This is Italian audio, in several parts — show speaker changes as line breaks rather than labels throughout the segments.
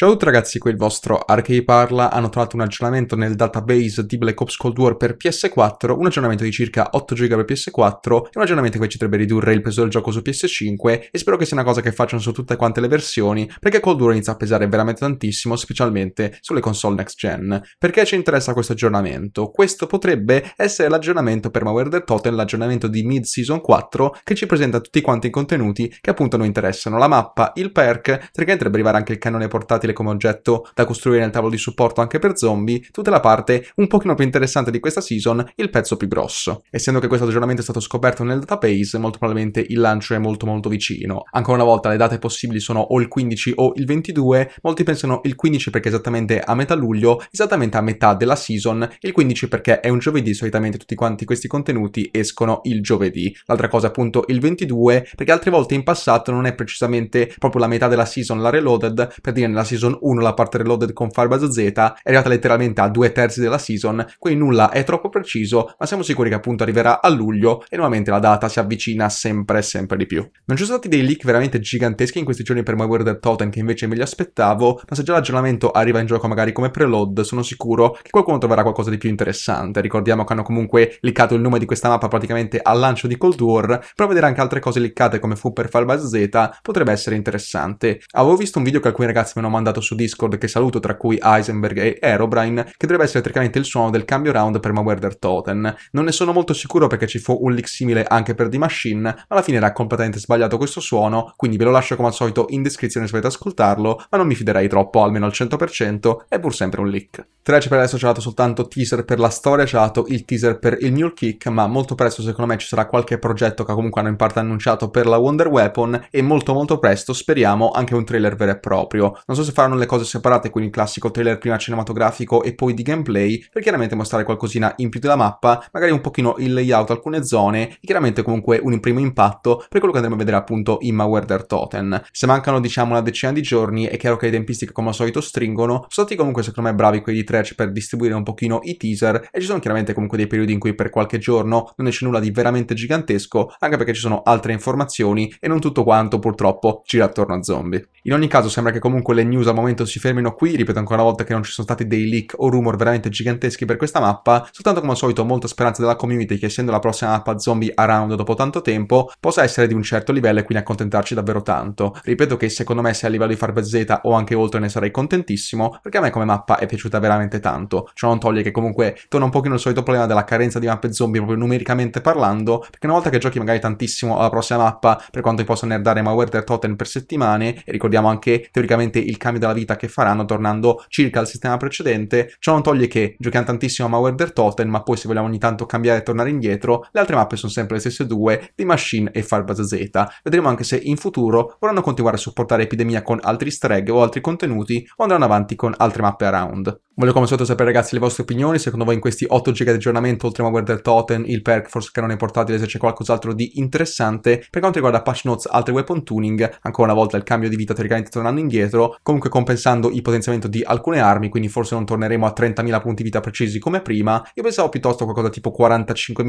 Ciao a tutti ragazzi, qui il vostro Arche parla, hanno trovato un aggiornamento nel database di Black Ops Cold War per PS4, un aggiornamento di circa 8 GB per PS4 e un aggiornamento che ci dovrebbe ridurre il peso del gioco su PS5 e spero che sia una cosa che facciano su tutte quante le versioni perché Cold War inizia a pesare veramente tantissimo, specialmente sulle console next gen. Perché ci interessa questo aggiornamento? Questo potrebbe essere l'aggiornamento per Mauer the Totem, l'aggiornamento di Mid Season 4 che ci presenta tutti quanti i contenuti che appunto noi interessano, la mappa, il perk, perché dovrebbe arrivare anche il canone portatile utile come oggetto da costruire nel tavolo di supporto anche per zombie, tutta la parte un pochino più interessante di questa season, il pezzo più grosso. Essendo che questo aggiornamento è stato scoperto nel database, molto probabilmente il lancio è molto molto vicino. Ancora una volta le date possibili sono o il 15 o il 22, molti pensano il 15 perché è esattamente a metà luglio, esattamente a metà della season, il 15 perché è un giovedì, solitamente tutti quanti questi contenuti escono il giovedì. L'altra cosa appunto il 22 perché altre volte in passato non è precisamente proprio la metà della season la reloaded, per dire nella season Season 1 la parte reloaded con Firebase Z è arrivata letteralmente a due terzi della season, quindi nulla è troppo preciso, ma siamo sicuri che appunto arriverà a luglio e nuovamente la data si avvicina sempre sempre di più. Non ci sono stati dei leak veramente giganteschi in questi giorni per My World of Totem che invece me li aspettavo, ma se già l'aggiornamento arriva in gioco magari come preload, sono sicuro che qualcuno troverà qualcosa di più interessante. Ricordiamo che hanno comunque leakato il nome di questa mappa praticamente al lancio di Cold War, però vedere anche altre cose leakate come fu per Firebase Z potrebbe essere interessante. Avevo visto un video che alcuni ragazzi mi hanno mandato mandato su Discord che saluto, tra cui Heisenberg e Aerobrine, che dovrebbe essere tecnicamente il suono del cambio round per Mawerder Toten. Non ne sono molto sicuro perché ci fu un leak simile anche per The Machine, ma alla fine era completamente sbagliato questo suono, quindi ve lo lascio come al solito in descrizione se volete ascoltarlo, ma non mi fiderei troppo, almeno al 100%, è pur sempre un leak. Trece per adesso ci ha dato soltanto teaser per la storia, ci ha dato il teaser per il Mule Kick, ma molto presto secondo me ci sarà qualche progetto che comunque hanno in parte annunciato per la Wonder Weapon e molto molto presto speriamo anche un trailer vero e proprio. Non so se faranno le cose separate, quindi il classico trailer prima cinematografico e poi di gameplay, per chiaramente mostrare qualcosina in più della mappa, magari un pochino il layout, alcune zone, e chiaramente comunque un primo impatto per quello che andremo a vedere appunto in Mawerder Totem. Se mancano diciamo una decina di giorni, è chiaro che le tempistiche come al solito stringono, sono stati comunque secondo me bravi quelli di Tretch per distribuire un pochino i teaser, e ci sono chiaramente comunque dei periodi in cui per qualche giorno non esce nulla di veramente gigantesco, anche perché ci sono altre informazioni e non tutto quanto purtroppo gira attorno a zombie. In ogni caso sembra che comunque le news al momento si fermino qui, ripeto ancora una volta che non ci sono stati dei leak o rumor veramente giganteschi per questa mappa, soltanto come al solito molta speranza della community che essendo la prossima mappa zombie around dopo tanto tempo possa essere di un certo livello e quindi accontentarci davvero tanto. Ripeto che secondo me se a livello di Farbe Z o anche oltre ne sarei contentissimo perché a me come mappa è piaciuta veramente tanto, ciò non toglie che comunque torna un pochino il solito problema della carenza di mappe zombie proprio numericamente parlando, perché una volta che giochi magari tantissimo alla prossima mappa per quanto ti possa nerdare ma Werther Totten per settimane e ricordiamo anche teoricamente il cambi della vita che faranno tornando circa al sistema precedente. Ciò non toglie che, giochiamo tantissimo a Mauer der Totem, ma poi se vogliamo ogni tanto cambiare e tornare indietro, le altre mappe sono sempre le stesse due, di Machine e Farbaz Z. Vedremo anche se in futuro vorranno continuare a supportare Epidemia con altri streg o altri contenuti o andranno avanti con altre mappe around. Voglio come solito sapere ragazzi le vostre opinioni, secondo voi in questi 8 giga di aggiornamento oltre a Mauer del Totem, il perk, forse che non è portato se c'è qualcos'altro di interessante. Per quanto riguarda patch notes, altre weapon tuning, ancora una volta il cambio di vita teoricamente tornando indietro, comunque comunque compensando il potenziamento di alcune armi, quindi forse non torneremo a 30.000 punti vita precisi come prima. Io pensavo piuttosto a qualcosa tipo 45.000,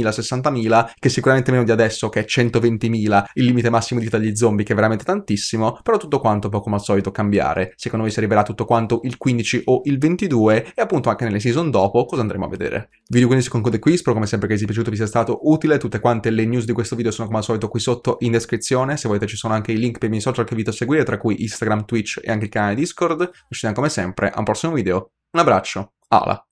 60.000, che sicuramente meno di adesso, che è 120.000, il limite massimo di vita degli zombie, che è veramente tantissimo, però tutto quanto può come al solito cambiare. Secondo me si arriverà tutto quanto il 15 o il 22 e appunto anche nelle season dopo cosa andremo a vedere. Il video quindi si conclude qui, spero come sempre che vi sia piaciuto, vi sia stato utile, tutte quante le news di questo video sono come al solito qui sotto in descrizione, se volete ci sono anche i link per i miei social che vi do seguire, tra cui Instagram, Twitch e anche il canale Discord, ci vediamo come sempre a un prossimo video, un abbraccio, ala!